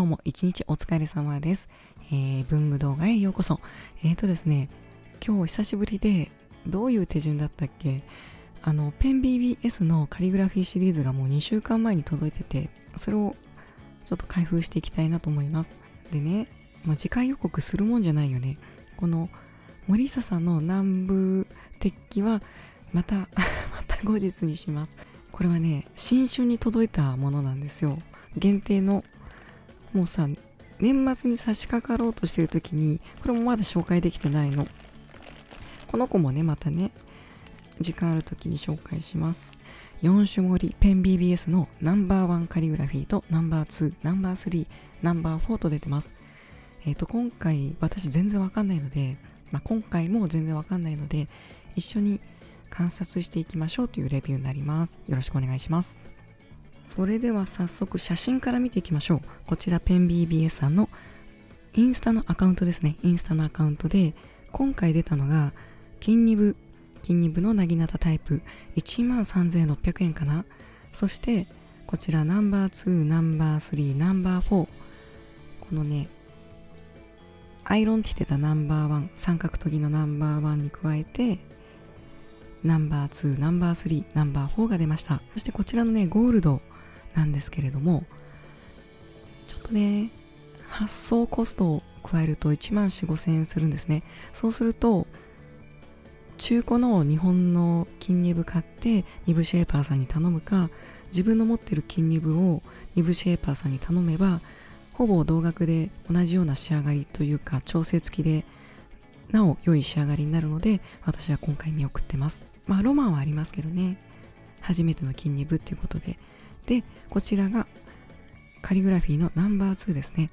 今日も一日お疲れ様です。えー、文具動画へようこそ。えっ、ー、とですね、今日久しぶりで、どういう手順だったっけあの、ペン BBS のカリグラフィーシリーズがもう2週間前に届いてて、それをちょっと開封していきたいなと思います。でね、ま次回予告するもんじゃないよね。この森下さんの南部鉄器は、また また後日にします。これはね、新春に届いたものなんですよ。限定のもうさ年末に差し掛かろうとしてる時にこれもまだ紹介できてないのこの子もねまたね時間ある時に紹介します4種盛りペン BBS のナンバーワンカリグラフィーとナンバーツーナンバースリーナンバーフォーと出てますえっ、ー、と今回私全然わかんないので、まあ、今回も全然わかんないので一緒に観察していきましょうというレビューになりますよろしくお願いしますそれでは早速写真から見ていきましょうこちらペン BBS さんのインスタのアカウントですねインスタのアカウントで今回出たのが筋肉、筋肉のなぎなたタイプ1万3600円かなそしてこちらナンバー2ナンバー3ナンバー4このねアイロン着てたナンバーワン三角研ぎのナンバーワンに加えてナンバー2ナンバー3ナンバー4が出ましたそしてこちらのねゴールドなんですけれどもちょっとね発送コストを加えると1万4 5 0 0円するんですねそうすると中古の日本の金肉部買ってニブシェーパーさんに頼むか自分の持ってる金肉部をニブシェーパーさんに頼めばほぼ同額で同じような仕上がりというか調整付きでなお良い仕上がりになるので私は今回見送ってますまあロマンはありますけどね初めての筋肉っていうことででこちらがカリグラフィーのナンバー2ですね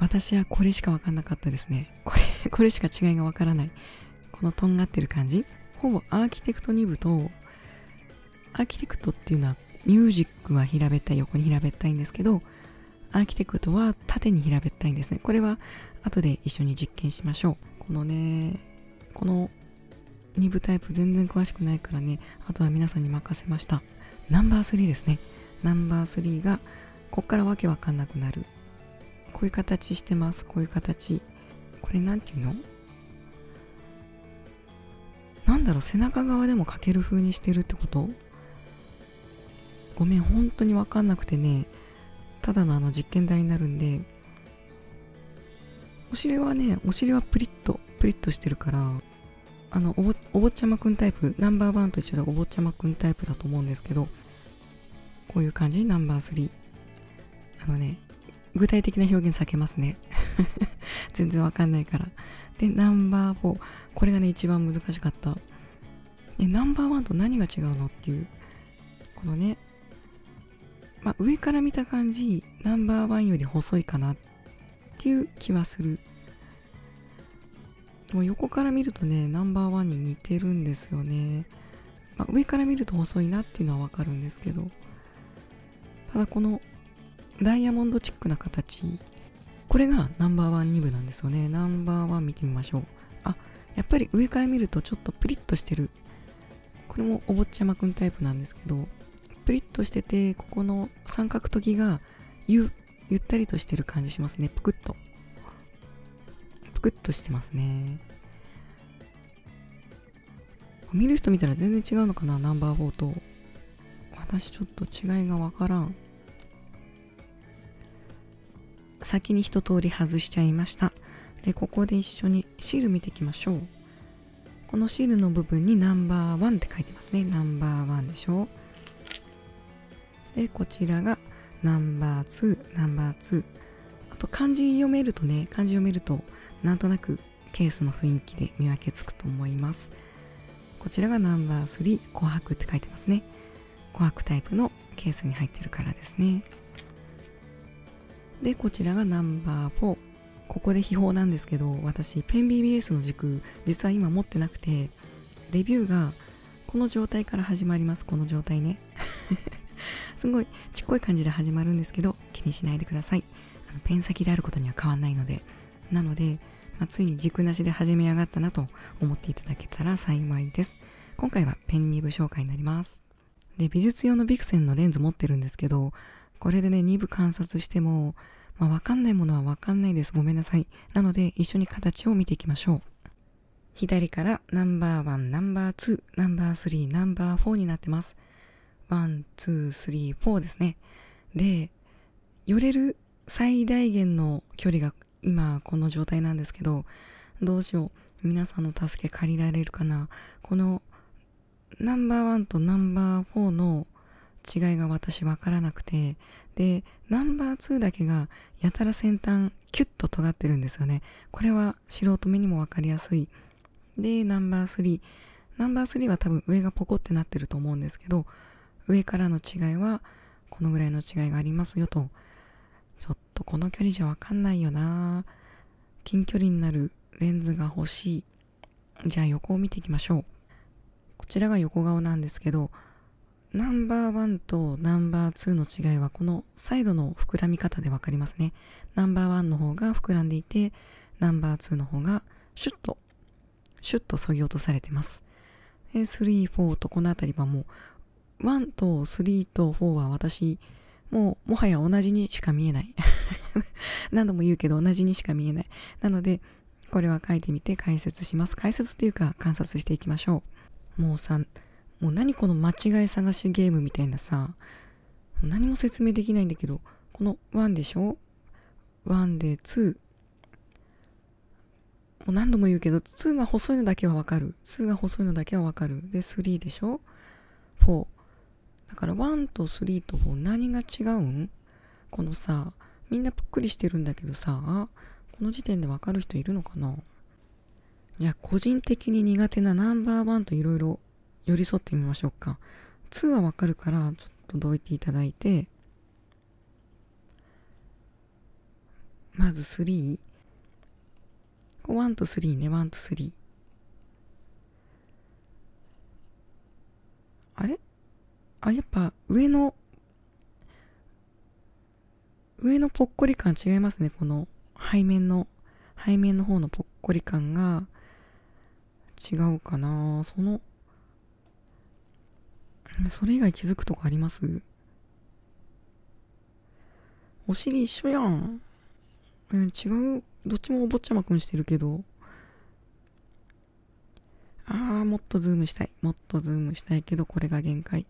私はこれしか分かんなかったですねこれ これしか違いが分からないこのとんがってる感じほぼアーキテクト2部とアーキテクトっていうのはミュージックは平べったい横に平べったいんですけどアーキテクトは縦に平べったいんですねこれは後で一緒に実験しましょうこのねこの2部タイプ全然詳しくないからねあとは皆さんに任せましたナンバー3ですねナンバー3がこっからわけわかんなくなるこういう形してますこういう形これ何て言うのなんだろう背中側でもかける風にしてるってことごめん本当にわかんなくてねただのあの実験台になるんでお尻はねお尻はプリッとプリッとしてるからあのお坊お坊ちゃまくんタイプナンバーワンと一緒でお坊ちゃまくんタイプだと思うんですけどこういう感じナンバー3あのね具体的な表現避けますね 全然わかんないからでナンバー4これがね一番難しかったでナンバーワンと何が違うのっていうこのねまあ上から見た感じナンバーワンより細いかなっていう気はするもう横から見るとねナンバーワンに似てるんですよね、まあ、上から見ると細いなっていうのはわかるんですけどただこのダイヤモンドチックな形これがナンバーワン2部なんですよねナンバーワン見てみましょうあやっぱり上から見るとちょっとプリッとしてるこれもお坊ちゃまくんタイプなんですけどプリッとしててここの三角と木がゆゆったりとしてる感じしますねぷくっとグッとしてますね見る人見たら全然違うのかなナンバー4と私ちょっと違いが分からん先に一通り外しちゃいましたでここで一緒にシール見ていきましょうこのシールの部分にナンバーワンって書いてますねナンバーワンでしょでこちらがナンバー2ナンバー2あと漢字読めるとね漢字読めるとなんとなくケースの雰囲気で見分けつくと思いますこちらがナンバー3琥珀って書いてますね琥珀タイプのケースに入ってるからですねでこちらがナンバー4ここで秘宝なんですけど私ペン BBS の軸実は今持ってなくてレビューがこの状態から始まりますこの状態ね すごいちっこい感じで始まるんですけど気にしないでくださいあのペン先であることには変わんないのでなので、まあ、ついに軸なしで始め上がったなと思っていただけたら幸いです。今回はペン2部紹介になります。で、美術用のビクセンのレンズ持ってるんですけど、これでね、2部観察しても、まあ、わかんないものはわかんないです。ごめんなさい。なので、一緒に形を見ていきましょう。左からナンバーワン、ナンバーツー、ナンバースリー、ナンバーフォーになってます。ワン、ツー、スリー、フォーですね。で、寄れる最大限の距離が今この状態なんですけどどうしよう皆さんの助け借りられるかなこのナンバーワンとナンバーフォーの違いが私分からなくてでナンバーツーだけがやたら先端キュッと尖ってるんですよねこれは素人目にも分かりやすいでナンバースリー。ナンバースリーは多分上がポコってなってると思うんですけど上からの違いはこのぐらいの違いがありますよとちょっとこの距離じゃわかんないよな近距離になるレンズが欲しいじゃあ横を見ていきましょうこちらが横顔なんですけどナンバーワンとナンバーツーの違いはこのサイドの膨らみ方で分かりますね。ナンバーワンの方が膨らんでいて、ナンバーツーの方がシュッと、シュッと削ぎ落とされてます。で、3、4とこの辺りはもう、1と3と4は私、もうもはや同じにしか見えない 何度も言うけど同じにしか見えないなのでこれは書いてみて解説します解説っていうか観察していきましょうもうさもう何この間違い探しゲームみたいなさ何も説明できないんだけどこの1でしょ ?1 で2もう何度も言うけど2が細いのだけはわかる2が細いのだけはわかるで3でしょ4だから1と3と4何が違うんこのさみんなぷっくりしてるんだけどさこの時点でわかる人いるのかなじゃあ個人的に苦手なナンバーワンといろいろ寄り添ってみましょうか2はわかるからちょっとどいていただいてまず3 1と3ね1と3あれあ、やっぱ上の、上のぽっこり感違いますね。この背面の、背面の方のぽっこり感が違うかな。その、それ以外気づくとこありますお尻一緒やん。えー、違う。どっちもお坊ちゃまくんしてるけど。あー、もっとズームしたい。もっとズームしたいけど、これが限界。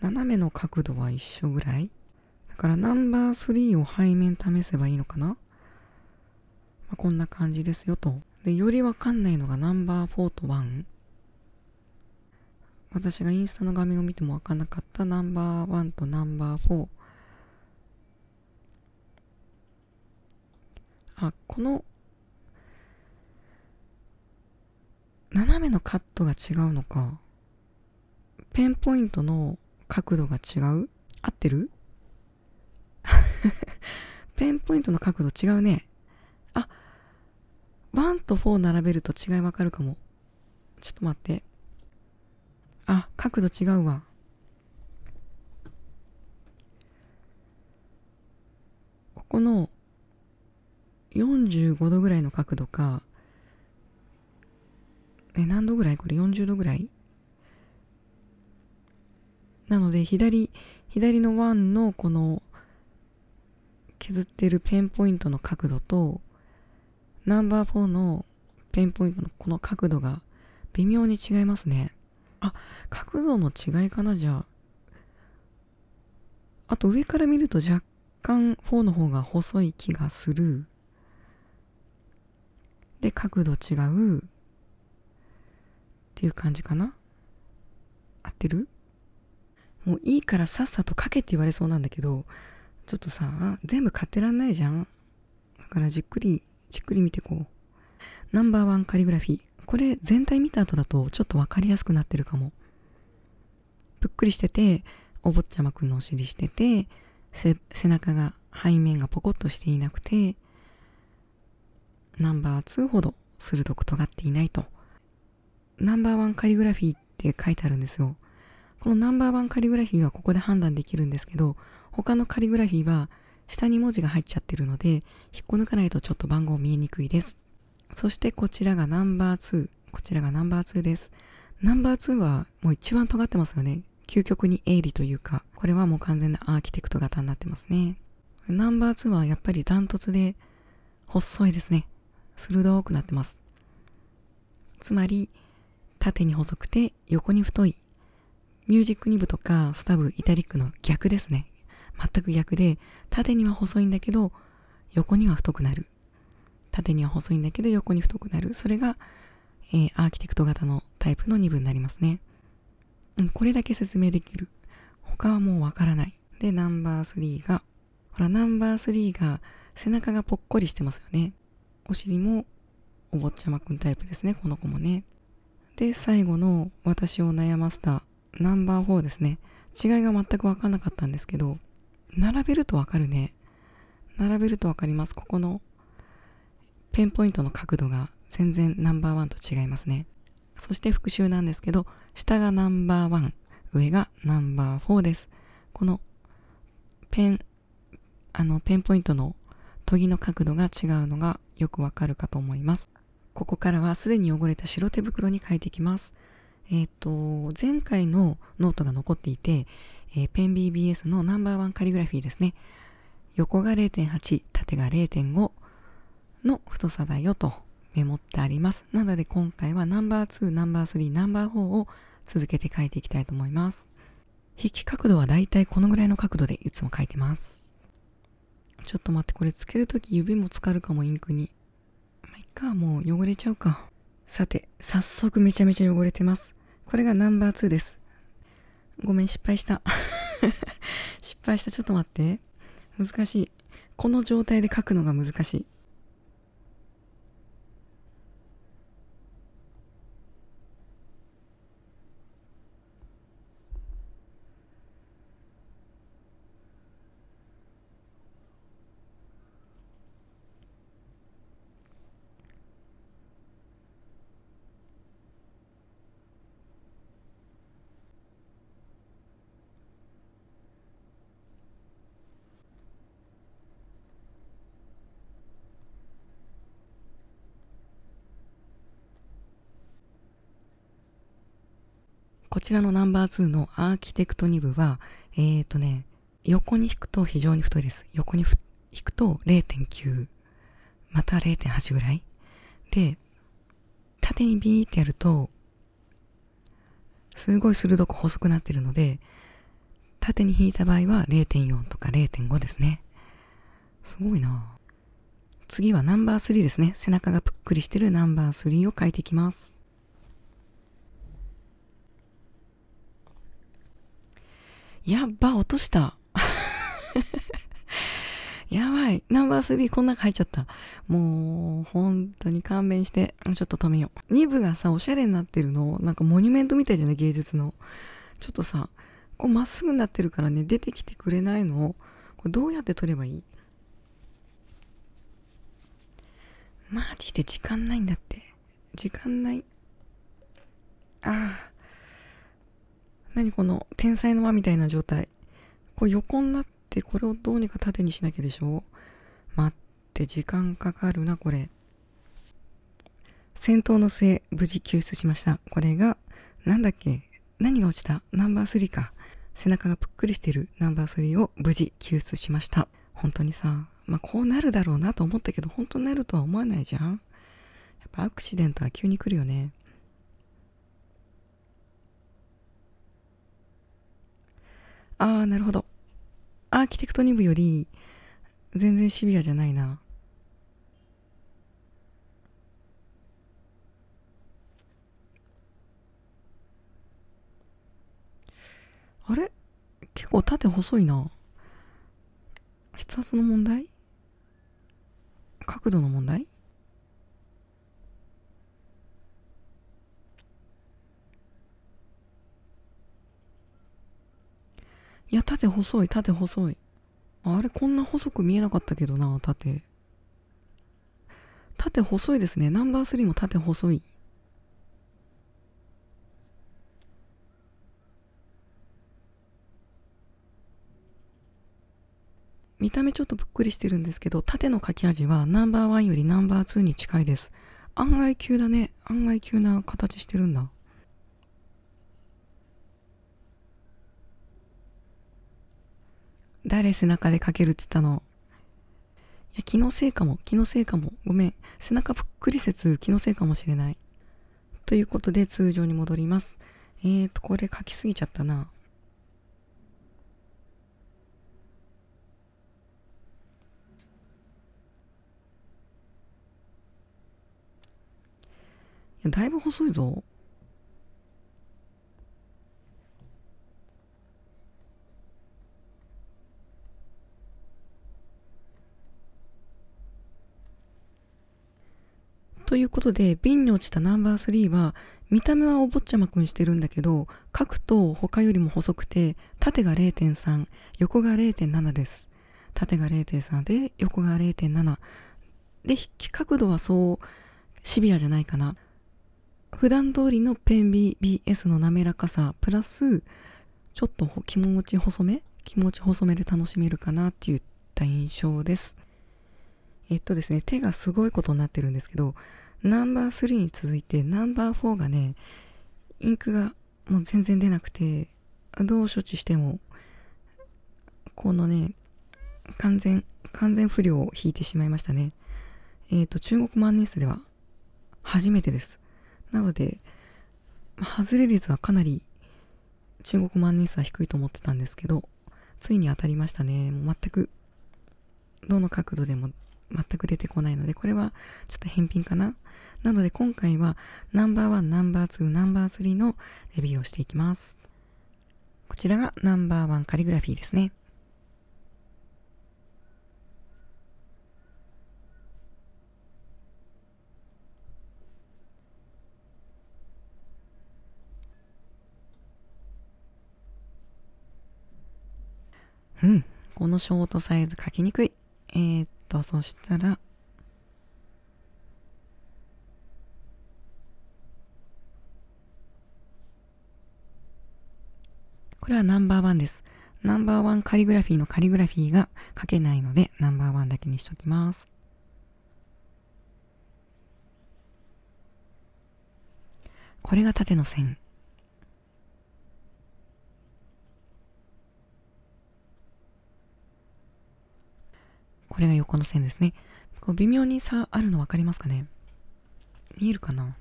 斜めの角度は一緒ぐらいだからナンバー3を背面試せばいいのかな、まあ、こんな感じですよとでよりわかんないのがナンバー4と1私がインスタの画面を見てもわかんなかったナンバー1とナンバー4あこの斜めのカットが違うのかペンポイントの角度が違う合ってる ペンポイントの角度違うね。あ、1と4並べると違いわかるかも。ちょっと待って。あ、角度違うわ。ここの45度ぐらいの角度か、え、何度ぐらいこれ40度ぐらいなので左左の1のこの削ってるペンポイントの角度とナンバー4のペンポイントのこの角度が微妙に違いますねあ角度の違いかなじゃああと上から見ると若干4の方が細い気がするで角度違うっていう感じかな合ってるもういいからさっさと書けって言われそうなんだけどちょっとさ全部買ってらんないじゃんだからじっくりじっくり見てこうナンバーワンカリグラフィーこれ全体見た後だとちょっと分かりやすくなってるかもぷっくりしててお坊ちゃまくんのお尻してて背中が背面がポコッとしていなくてナンバー2ほど鋭く尖っていないとナンバーワンカリグラフィーって書いてあるんですよこのナンバーワンカリグラフィーはここで判断できるんですけど、他のカリグラフィーは下に文字が入っちゃってるので、引っこ抜かないとちょっと番号見えにくいです。そしてこちらがナンバー2。こちらがナンバー2です。ナンバー2はもう一番尖ってますよね。究極に鋭利というか、これはもう完全なアーキテクト型になってますね。ナンバー2はやっぱりダントツで細いですね。鋭くなってます。つまり、縦に細くて横に太いミュージック2部とかスタブイタリックの逆ですね全く逆で縦には細いんだけど横には太くなる縦には細いんだけど横に太くなるそれが、えー、アーキテクト型のタイプの2部になりますね、うん、これだけ説明できる他はもうわからないでナンバー3がほらナンバー3が背中がぽっこりしてますよねお尻もお坊ちゃまくんタイプですねこの子もねで最後の私を悩ませたナンバー4ですね違いが全く分かんなかったんですけど並べると分かるね並べると分かりますここのペンポイントの角度が全然ナンバーワンと違いますねそして復習なんですけど下がナンバーワン、上がナンバー4ですこのペンあのペンポイントの研ぎの角度が違うのがよくわかるかと思いますここからはすでに汚れた白手袋に変えていきますえっ、ー、と、前回のノートが残っていて、えー、ペン BBS のナンバーワンカリグラフィーですね。横が0.8、縦が0.5の太さだよとメモってあります。なので今回はナンバー2、ナンバー3、ナンバー4を続けて書いていきたいと思います。筆記角度はだいたいこのぐらいの角度でいつも書いてます。ちょっと待って、これつけるとき指も浸かるかも、インクに。まあ、いっか、もう汚れちゃうか。さて、早速めちゃめちゃ汚れてます。これがナンバー2です。ごめん、失敗した。失敗した。ちょっと待って。難しい。この状態で書くのが難しい。ちらのナンバー2のアーキテクト2部は、えっ、ー、とね、横に引くと非常に太いです。横に引くと0.9、また0.8ぐらい。で、縦にビーってやると、すごい鋭く細くなってるので、縦に引いた場合は0.4とか0.5ですね。すごいな次はナンバー3ですね。背中がぷっくりしてるナンバー3を書いていきます。やっば、落とした。やばい。ナンバー3、こん中入っちゃった。もう、本当に勘弁して、ちょっと止めよう。2部がさ、おしゃれになってるの、なんかモニュメントみたいじゃない芸術の。ちょっとさ、こうまっすぐになってるからね、出てきてくれないの。これどうやって撮ればいいマジで時間ないんだって。時間ない。ああ。何この天才の輪みたいな状態こう横になってこれをどうにか縦にしなきゃでしょ待って時間かかるなこれ戦闘の末無事救出しましたこれが何だっけ何が落ちたナンバー3か背中がぷっくりしてるナンバー3を無事救出しました本当にさまあこうなるだろうなと思ったけど本当になるとは思わないじゃんやっぱアクシデントは急に来るよねああ、なるほど。アーキテクト2部より全然シビアじゃないな。あれ結構縦細いな。筆圧の問題角度の問題いや縦細い縦細いあれこんな細く見えなかったけどな縦縦細いですねナンバー3も縦細い見た目ちょっとぷっくりしてるんですけど縦の書き味はナンバーワンよりナンバーツーに近いです案外急だね案外急な形してるんだ誰背中でかけるって言ったのいや気のせいかも気のせいかもごめん背中ぷっくり説気のせいかもしれないということで通常に戻りますえーとこれ書きすぎちゃったなだいぶ細いぞいうことで、瓶に落ちたナンバー3は、見た目はお坊ちゃまくんしてるんだけど、くと他よりも細くて、縦が0.3、横が0.7です。縦が0.3で、横が0.7。で、角度はそうシビアじゃないかな。普段通りのペン BBS の滑らかさ、プラス、ちょっと気持ち細め気持ち細めで楽しめるかなっていった印象です。えっとですね、手がすごいことになってるんですけど、ナンバー3に続いてナンバー4がねインクがもう全然出なくてどう処置してもこのね完全完全不良を引いてしまいましたねえっ、ー、と中国万年筆では初めてですなので外れ率はかなり中国万年筆は低いと思ってたんですけどついに当たりましたねもう全くどの角度でも全く出てこないので、これはちょっと返品かななので今回はナンバーワン、ナンバーツー、ナンバースリーのレビューをしていきます。こちらがナンバーワンカリグラフィーですね。うん、このショートサイズ書きにくい。えー、とそしたらこれはナンバーワンです。ナンバーワンカリグラフィーのカリグラフィーが書けないのでナンバーワンだけにしときます。これが縦の線。これが横の線ですね。こう微妙に差あるの分かりますかね見えるかな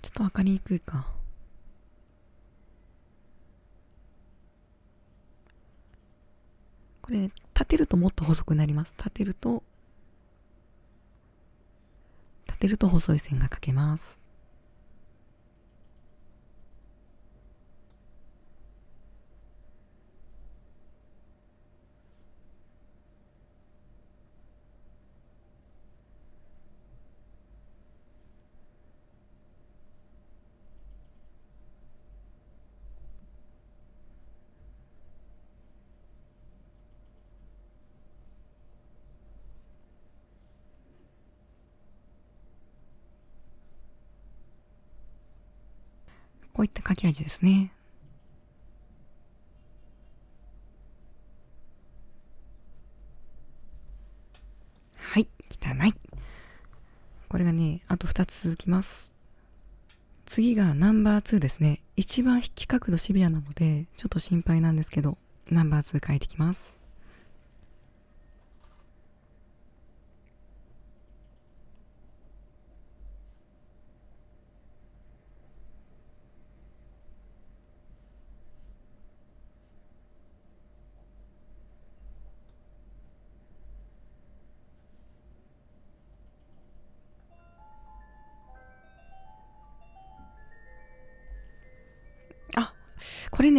ちょっと分かりにくいか。これ、ね、立てるともっと細くなります。立てるとってると細い線が描けますこういった書き味ですね。はい、汚い。これがね、あと2つ続きます。次がナンバー2ですね。一番引き角度シビアなので、ちょっと心配なんですけど、ナンバー2書いてきます。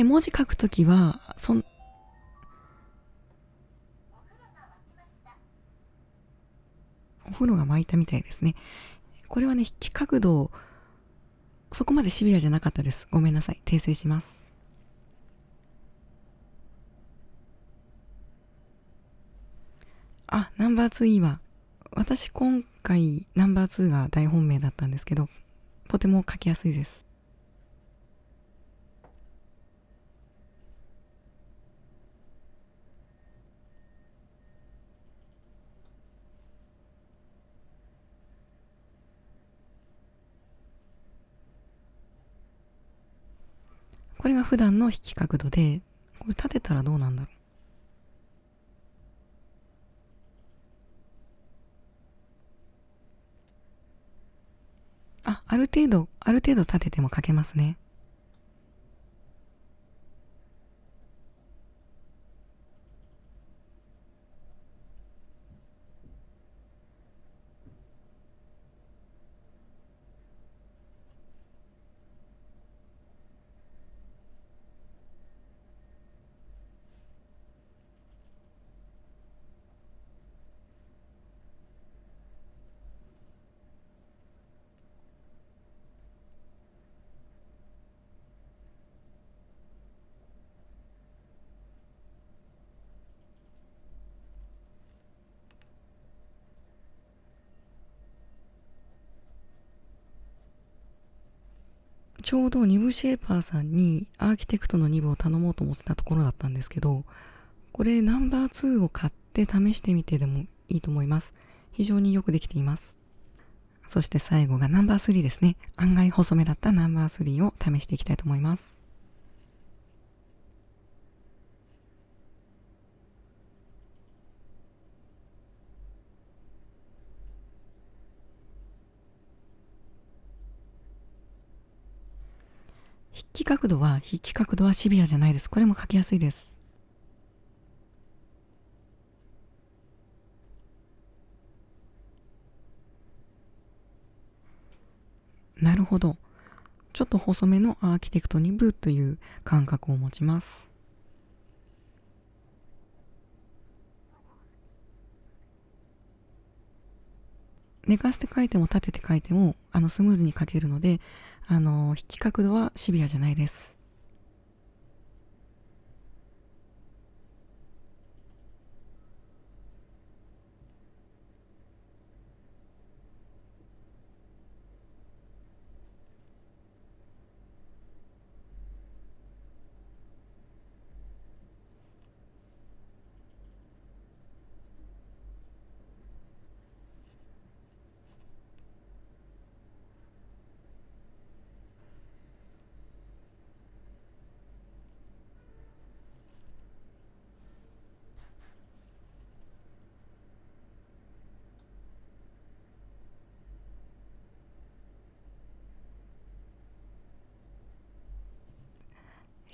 文字書くときは、そん、お風呂が巻いたみたいですね。これはね、筆記角度、そこまでシビアじゃなかったです。ごめんなさい。訂正します。あ、ナンバー2は、私今回ナンバー2が大本命だったんですけど、とても書きやすいです。これが普段の引き角度でこれ立てたらどうなんだろうあある程度ある程度立てても書けますねちょうど2部シェーパーさんにアーキテクトの2部を頼もうと思ってたところだったんですけどこれナンバー2を買って試してみてでもいいと思います非常によくできていますそして最後がナンバー3ですね案外細めだったナンバー3を試していきたいと思います角度は筆記角度はシビアじゃないですこれも書きやすいですなるほどちょっと細めのアーキテクト2部という感覚を持ちます寝かして書いても立てて書いてもあのスムーズに書けるのであの、引き角度はシビアじゃないです。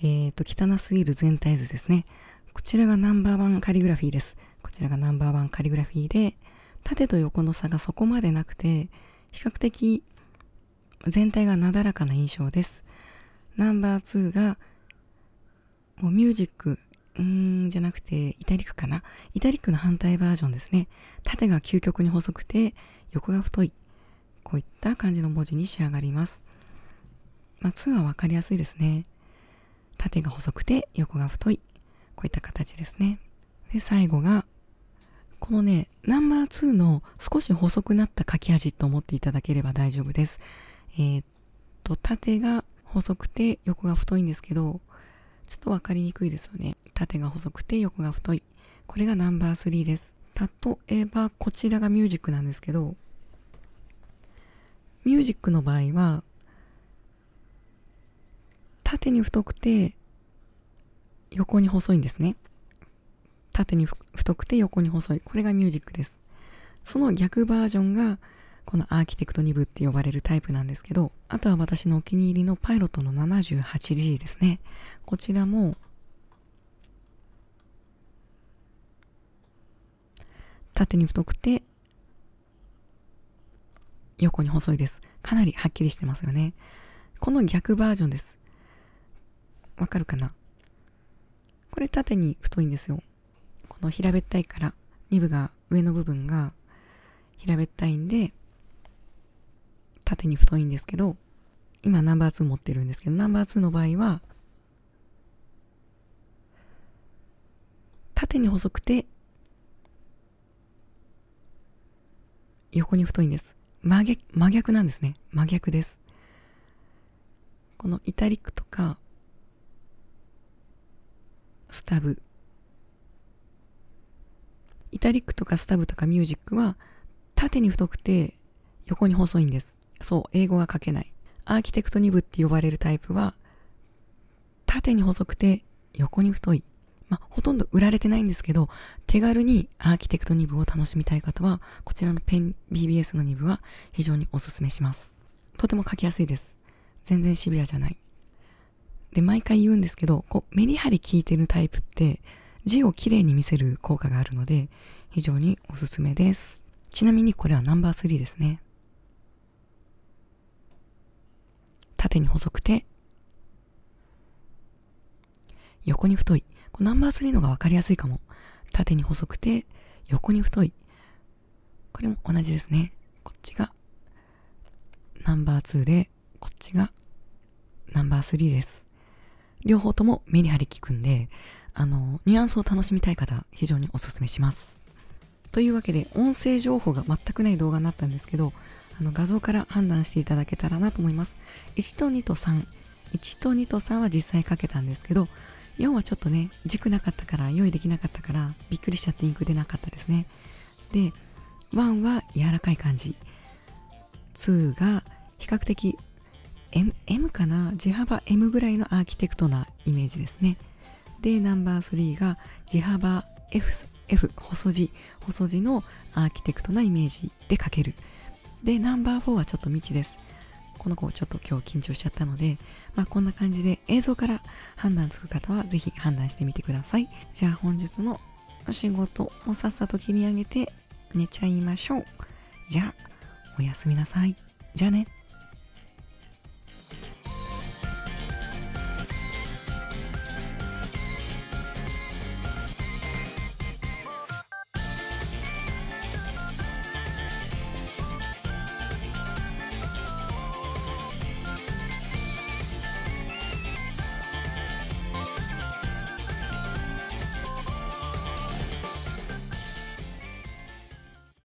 えっ、ー、と、汚すぎる全体図ですね。こちらがナンバーワンカリグラフィーです。こちらがナンバーワンカリグラフィーで、縦と横の差がそこまでなくて、比較的全体がなだらかな印象です。ナンバー2が、もうミュージック、うーん、じゃなくて、イタリックかな。イタリックの反対バージョンですね。縦が究極に細くて、横が太い。こういった感じの文字に仕上がります。まあ、2はわかりやすいですね。縦が細くて横が太い。こういった形ですね。で、最後が、このね、ナンバー2の少し細くなった書き味と思っていただければ大丈夫です。えー、っと、縦が細くて横が太いんですけど、ちょっとわかりにくいですよね。縦が細くて横が太い。これがナンバー3です。例えば、こちらがミュージックなんですけど、ミュージックの場合は、縦に太くて横に細いんですね縦に太くて横に細いこれがミュージックですその逆バージョンがこのアーキテクト2部って呼ばれるタイプなんですけどあとは私のお気に入りのパイロットの 78G ですねこちらも縦に太くて横に細いですかなりはっきりしてますよねこの逆バージョンですわかるかなこれ縦に太いんですよ。この平べったいから、2部が、上の部分が平べったいんで、縦に太いんですけど、今ナンバー2持ってるんですけど、ナンバー2の場合は、縦に細くて、横に太いんです。真逆、真逆なんですね。真逆です。このイタリックとか、スタブイタリックとかスタブとかミュージックは縦に太くて横に細いんですそう英語が書けないアーキテクト2部って呼ばれるタイプは縦に細くて横に太いまあ、ほとんど売られてないんですけど、手軽にアーキテクト2部を楽しみたい方は、こちらのペン BBS の2部は非常におすすめします。とても書きやすいです。全然シビアじゃない。で、毎回言うんですけど、こう、メリハリ効いてるタイプって、字をきれいに見せる効果があるので、非常におすすめです。ちなみにこれはナンバー3ですね。縦に細くて、横に太い。こナンバー3のが分かりやすいかも。縦に細くて、横に太い。これも同じですね。こっちがナンバー2で、こっちがナンバー3です。両方ともメリハリ効くんで、あの、ニュアンスを楽しみたい方、非常におすすめします。というわけで、音声情報が全くない動画になったんですけど、あの、画像から判断していただけたらなと思います。1と2と3。1と2と3は実際かけたんですけど、4はちょっとね、軸なかったから、用意できなかったから、びっくりしちゃってインク出なかったですね。で、1は柔らかい感じ。2が比較的 M, M かな地幅 M ぐらいのアーキテクトなイメージですね。で、ナンバー3が地幅 F, F 細字、細字のアーキテクトなイメージで書ける。で、ナンバー4はちょっと未知です。この子ちょっと今日緊張しちゃったので、まあ、こんな感じで映像から判断つく方は是非判断してみてください。じゃあ本日の仕事をさっさと切り上げて寝ちゃいましょう。じゃあ、おやすみなさい。じゃあね。